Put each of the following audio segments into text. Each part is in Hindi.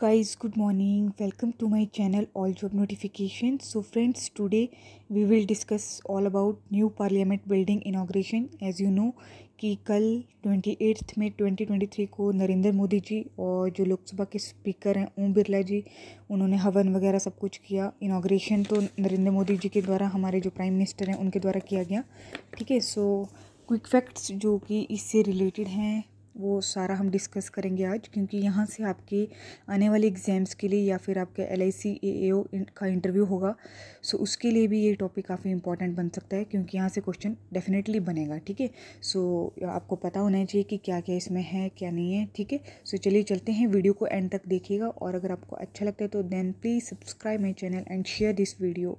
Guys good morning welcome to my channel all job notification so friends today we will discuss all about new parliament building inauguration as you know कि कल ट्वेंटी एट्थ में ट्वेंटी ट्वेंटी थ्री को नरेंद्र मोदी जी और जो लोकसभा के स्पीकर हैं ओम बिरला जी उन्होंने हवन वगैरह सब कुछ किया इनाग्रेशन तो नरेंद्र मोदी जी के द्वारा हमारे जो प्राइम मिनिस्टर हैं उनके द्वारा किया गया ठीक है सो क्विक फैक्ट्स जो कि इससे रिलेटेड हैं वो सारा हम डिस्कस करेंगे आज क्योंकि यहाँ से आपके आने वाले एग्ज़ाम्स के लिए या फिर आपके एल आई सी ए का इंटरव्यू होगा सो उसके लिए भी ये टॉपिक काफ़ी इंपॉर्टेंट बन सकता है क्योंकि यहाँ से क्वेश्चन डेफिनेटली बनेगा ठीक है सो आपको पता होना चाहिए कि क्या क्या इसमें है क्या नहीं है ठीक है सो चलिए चलते हैं वीडियो को एंड तक देखिएगा और अगर आपको अच्छा लगता है तो then please subscribe my channel and share this video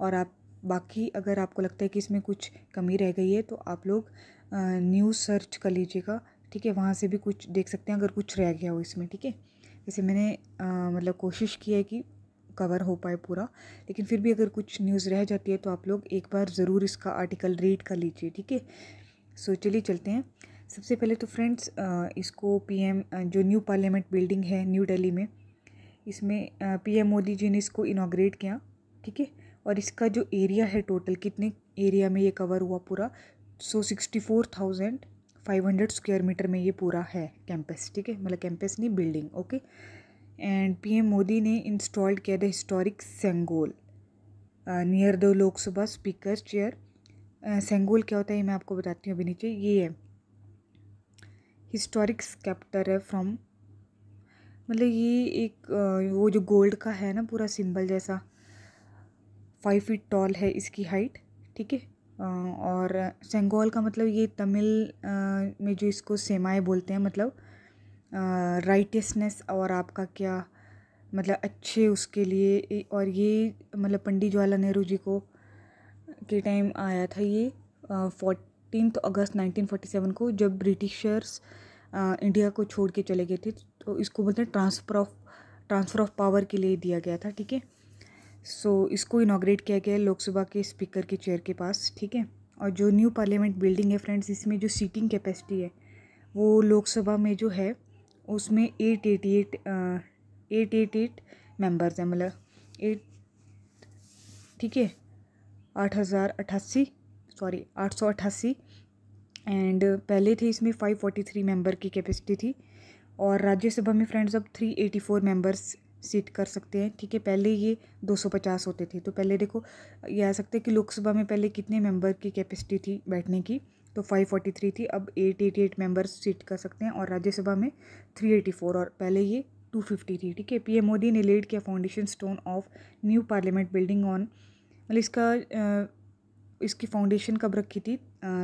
और आप बाकी अगर आपको लगता है कि इसमें कुछ कमी रह गई है तो आप लोग न्यूज़ सर्च कर लीजिएगा ठीक है वहाँ से भी कुछ देख सकते हैं अगर कुछ रह गया हो इसमें ठीक है जैसे मैंने मतलब कोशिश की है कि कवर हो पाए पूरा लेकिन फिर भी अगर कुछ न्यूज़ रह जाती है तो आप लोग एक बार ज़रूर इसका आर्टिकल रीड कर लीजिए ठीक है सो चलिए चलते हैं सबसे पहले तो फ्रेंड्स इसको पीएम जो न्यू पार्लियामेंट बिल्डिंग है न्यू दिल्ली में इसमें पीएम मोदी जी ने इसको इनाग्रेट किया ठीक है और इसका जो एरिया है टोटल कितने एरिया में ये कवर हुआ पूरा so sixty four thousand 500 square meter में ये पूरा है कैंपस ठीक है मतलब कैंपस नहीं building okay and PM Modi ने इंस्टॉल्ड किया the historic Sengol near the Lok Sabha speaker chair Sengol क्या होता है मैं आपको बताती हूँ अभी नीचे ये है हिस्टोरिक स्कैप्टर है फ्रॉम मतलब ये एक uh, वो जो गोल्ड का है ना पूरा सिंबल जैसा फाइव फीट टॉल है इसकी हाइट ठीक है और सेंगोल का मतलब ये तमिल में जो इसको सेमाए बोलते हैं मतलब राइटियसनेस और आपका क्या मतलब अच्छे उसके लिए और ये मतलब पंडित जवाहरलाल नेहरू जी को के टाइम आया था ये फोर्टीनथ अगस्त 1947 को जब ब्रिटिशर्स इंडिया को छोड़ के चले गए थे तो इसको बोलते हैं transfer of transfer of power के लिए दिया गया था ठीक है सो so, इसको इनाग्रेट किया गया है लोकसभा के स्पीकर के चेयर के पास ठीक है और जो न्यू पार्लियामेंट बिल्डिंग है फ्रेंड्स इसमें जो सीटिंग कैपेसिटी है वो लोकसभा में जो है उसमें eight eight eight eight eight eight members हैं मतलब एट ठीक है आठ हज़ार अट्ठासी सॉरी आठ सौ अट्ठासी एंड पहले थे इसमें फाइव फोर्टी थ्री मेम्बर की कैपेसिटी थी और राज्यसभा में फ्रेंड्स अब three eighty four members seat कर सकते हैं ठीक है पहले ये 250 होते थे तो पहले देखो ये आ सकता है कि लोकसभा में पहले कितने मेंबर की कैपेसिटी थी बैठने की तो 543 थी अब 888 मेंबर्स सीट कर सकते हैं और राज्यसभा में 384 और पहले ये 250 थी ठीक है पीएम मोदी ने लेड किया foundation stone of new parliament building on मतलब इसका इसकी फाउंडेशन कब रखी थी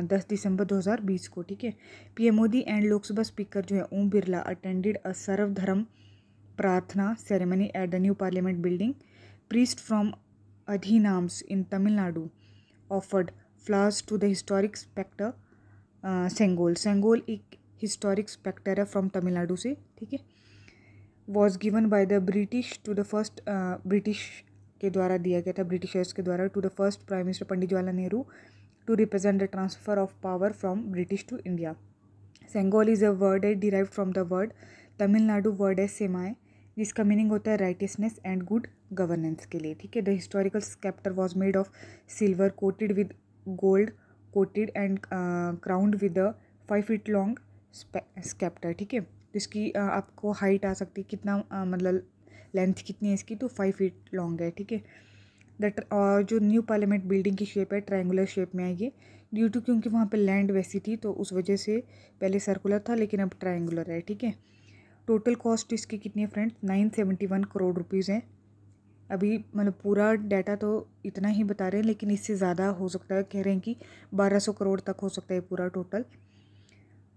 दस दिसंबर 2020 को ठीक है PM Modi and Lok Sabha speaker जो है ओम बिरला अटेंडेड अ सर्वधर्म Prathna ceremony at the new parliament building, Priest from Adhinams in Tamil Nadu offered flowers to the historic spectre uh, Sengol. Sengol एक historic spectre है from Tamil Nadu Se, ठीक है was given by the British to the first uh, British के द्वारा दिया गया था ब्रिटिशर्स के द्वारा to the first prime minister Pandit Jawaharlal Nehru to represent the transfer of power from British to India Sengol is a word है derive from the word Tamil Nadu word है सेमाए जिसका मीनिंग होता है राइटियसनेस एंड गुड गवर्नेंस के लिए ठीक है the historical sceptre was made of silver coated with gold coated and crowned with a five feet long sceptre ठीक है तो इसकी uh, आपको हाइट आ सकती है कितना uh, मतलब लेंथ कितनी है इसकी तो फाइव फीट लॉन्ग है ठीक है दट और जो न्यू पार्लियामेंट बिल्डिंग की शेप है ट्राइंगुलर शेप में है ड्यू टू क्योंकि वहाँ पे लैंड वैसी थी तो उस वजह से पहले सर्कुलर था लेकिन अब ट्राइंगुलर है ठीक है टोटल कॉस्ट इसकी कितनी है friends nine seventy one crore rupees हैं अभी मतलब पूरा डाटा तो इतना ही बता रहे हैं लेकिन इससे ज़्यादा हो सकता है कह रहे हैं कि बारह सौ करोड़ तक हो सकता है पूरा टोटल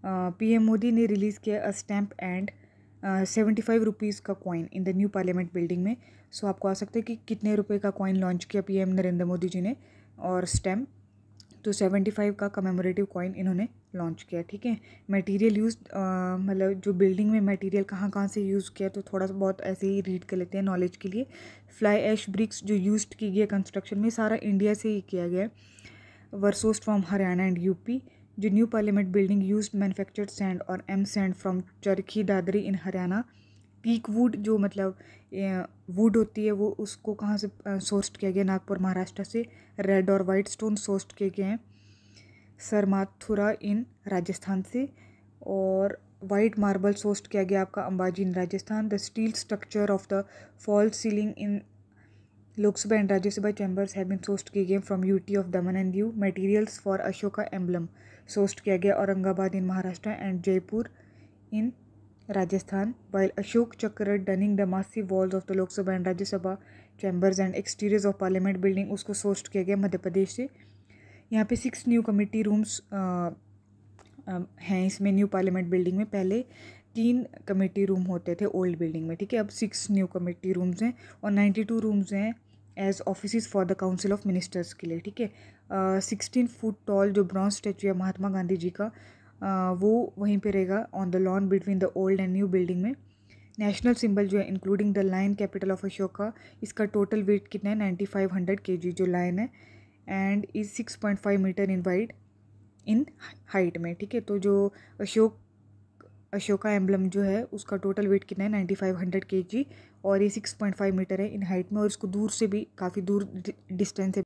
पीएम मोदी ने रिलीज़ किया a stamp and seventy five rupees का coin in the new parliament building में सो आपको आ सकता है कि कितने रुपये का कॉइन लॉन्च किया एम नरेंद्र मोदी जी ने और स्टैम्प तो सेवेंटी फाइव का कमेमोरेटिव कॉइन इन्होंने लॉन्च किया ठीक है मटेरियल यूज़ मतलब जो बिल्डिंग में मटेरियल कहाँ कहाँ से यूज़ किया तो थोड़ा सा बहुत ऐसे ही रीड कर लेते हैं नॉलेज के लिए फ्लाई एश ब्रिक्स जो यूज़ की गई कंस्ट्रक्शन में सारा इंडिया से ही किया गया वर्सोस्ट फ्रॉम हरियाणा एंड यूपी जो new parliament building use manufactured sand और M sand from Charkhi Dadri in Haryana teak wood जो मतलब वुड होती है वो उसको कहाँ से सोस्ट किया गया नागपुर महाराष्ट्र से रेड और वाइट स्टोन सोस्ट किए गए हैं सरमाथुरा इन राजस्थान से और वाइट मार्बल सोस्ट किया गया आपका Ambaji in Rajasthan the steel structure of the false ceiling in Lok Sabha and Rajya Sabha chambers have been sourced किए गए from UT of Daman and Diu materials for Ashoka emblem sourced किया गया Aurangabad in Maharashtra and Jaipur in Rajasthan while Ashok Chakra donning the massive walls of the Lok Sabha and Rajya Sabha chambers and exteriors of parliament building उसको सोस्ट किया गया मध्य प्रदेश से यहाँ पे सिक्स न्यू कमेटी रूम्स हैं इसमें न्यू पार्लियामेंट बिल्डिंग में पहले तीन कमेटी रूम होते थे ओल्ड बिल्डिंग में ठीक है अब सिक्स न्यू कमेटी रूम्स हैं और नाइन्टी टू रूम्स हैं as office for the council of ministers के लिए ठीक है सिक्सटीन फुट टॉल जो ब्रॉन्ज स्टैचू है महात्मा गांधी जी का uh, वो वहीं पे रहेगा on the lawn between the old and new building में नेशनल सिंबल जो है including the lion capital of Ashoka इसका टोटल वेट कितना है नाइन्टी फाइव हंड्रेड के जी जो लाइन है and is six point five meter in wide in height में ठीक है तो जो अशोक अशोका एम्बलम जो है उसका टोटल वेट कितना है नाइन्टी फाइव हंड्रेड के जी और ये सिक्स पॉइंट फाइव मीटर है इन हाइट में और इसको दूर से भी काफ़ी दूर डिस्टेंस से